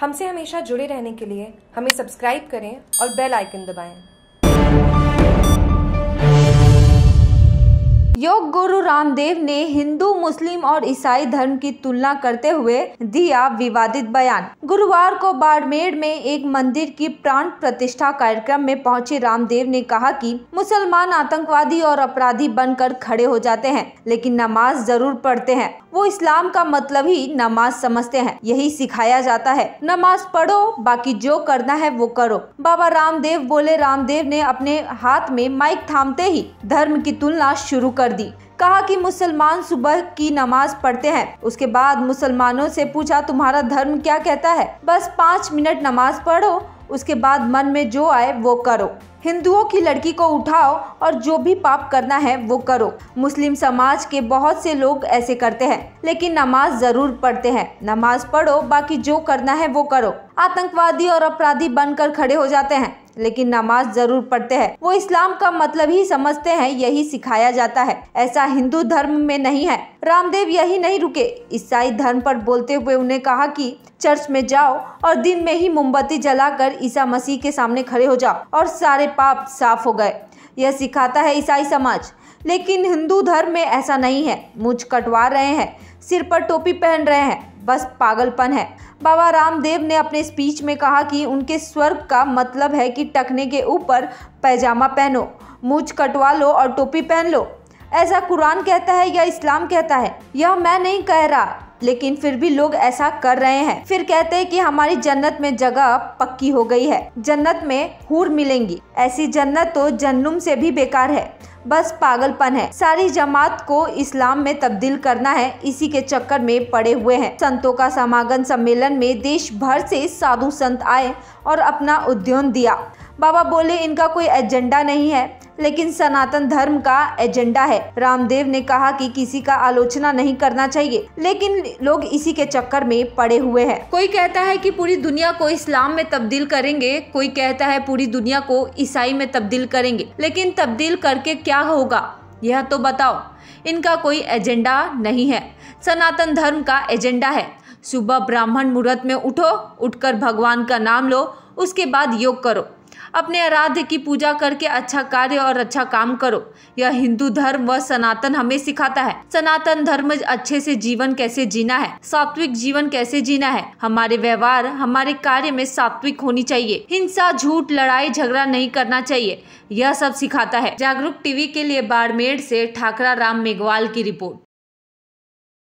हमसे हमेशा जुड़े रहने के लिए हमें सब्सक्राइब करें और बेल आइकन दबाएं। योग गुरु रामदेव ने हिंदू मुस्लिम और ईसाई धर्म की तुलना करते हुए दिया विवादित बयान गुरुवार को बाड़मेर में एक मंदिर की प्राण प्रतिष्ठा कार्यक्रम में पहुंचे रामदेव ने कहा कि मुसलमान आतंकवादी और अपराधी बनकर खड़े हो जाते हैं लेकिन नमाज जरूर पढ़ते हैं वो इस्लाम का मतलब ही नमाज समझते हैं यही सिखाया जाता है नमाज पढ़ो बाकी जो करना है वो करो बाबा रामदेव बोले रामदेव ने अपने हाथ में माइक थामते ही धर्म की तुलना शुरू कर दी कहा कि मुसलमान सुबह की नमाज पढ़ते हैं उसके बाद मुसलमानों से पूछा तुम्हारा धर्म क्या कहता है बस पाँच मिनट नमाज पढ़ो उसके बाद मन में जो आए वो करो हिंदुओं की लड़की को उठाओ और जो भी पाप करना है वो करो मुस्लिम समाज के बहुत से लोग ऐसे करते हैं लेकिन नमाज जरूर पढ़ते हैं नमाज पढ़ो बाकी जो करना है वो करो आतंकवादी और अपराधी बनकर खड़े हो जाते हैं लेकिन नमाज जरूर पढ़ते हैं वो इस्लाम का मतलब ही समझते हैं यही सिखाया जाता है ऐसा हिंदू धर्म में नहीं है रामदेव यही नहीं रुके ईसाई धर्म पर बोलते हुए उन्हें कहा कि चर्च में जाओ और दिन में ही मोमबत्ती जलाकर ईसा मसीह के सामने खड़े हो जाओ और सारे पाप साफ हो गए यह सिखाता है ईसाई समाज लेकिन हिंदू धर्म में ऐसा नहीं है मुझ कटवा रहे हैं सिर पर टोपी पहन रहे हैं बस पागलपन है बाबा रामदेव ने अपने स्पीच में कहा कि उनके स्वर्ग का मतलब है कि टकने के ऊपर पैजामा पहनो मूछ कटवा लो और टोपी पहन लो ऐसा कुरान कहता है या इस्लाम कहता है यह मैं नहीं कह रहा लेकिन फिर भी लोग ऐसा कर रहे हैं फिर कहते हैं कि हमारी जन्नत में जगह पक्की हो गई है जन्नत में हूर मिलेंगी ऐसी जन्नत तो जन्नुम से भी बेकार है बस पागलपन है सारी जमात को इस्लाम में तब्दील करना है इसी के चक्कर में पड़े हुए हैं संतों का समागम सम्मेलन में देश भर से साधु संत आए और अपना उद्यम दिया बाबा बोले इनका कोई एजेंडा नहीं है लेकिन सनातन धर्म का एजेंडा है रामदेव ने कहा कि किसी का आलोचना नहीं करना चाहिए लेकिन लोग इसी के चक्कर में पड़े हुए हैं कोई कहता है कि पूरी दुनिया को इस्लाम में तब्दील करेंगे कोई कहता है पूरी दुनिया को ईसाई में तब्दील करेंगे लेकिन तब्दील करके क्या होगा यह तो बताओ इनका कोई एजेंडा नहीं है सनातन धर्म का एजेंडा है सुबह ब्राह्मण मुहूर्त में उठो उठकर भगवान का नाम लो उसके बाद योग करो अपने आराध्य की पूजा करके अच्छा कार्य और अच्छा काम करो यह हिंदू धर्म व सनातन हमें सिखाता है सनातन धर्म अच्छे से जीवन कैसे जीना है सात्विक जीवन कैसे जीना है हमारे व्यवहार हमारे कार्य में सात्विक होनी चाहिए हिंसा झूठ लड़ाई झगड़ा नहीं करना चाहिए यह सब सिखाता है जागरूक टीवी के लिए बाड़मेर से ठाकरा राम मेघवाल की रिपोर्ट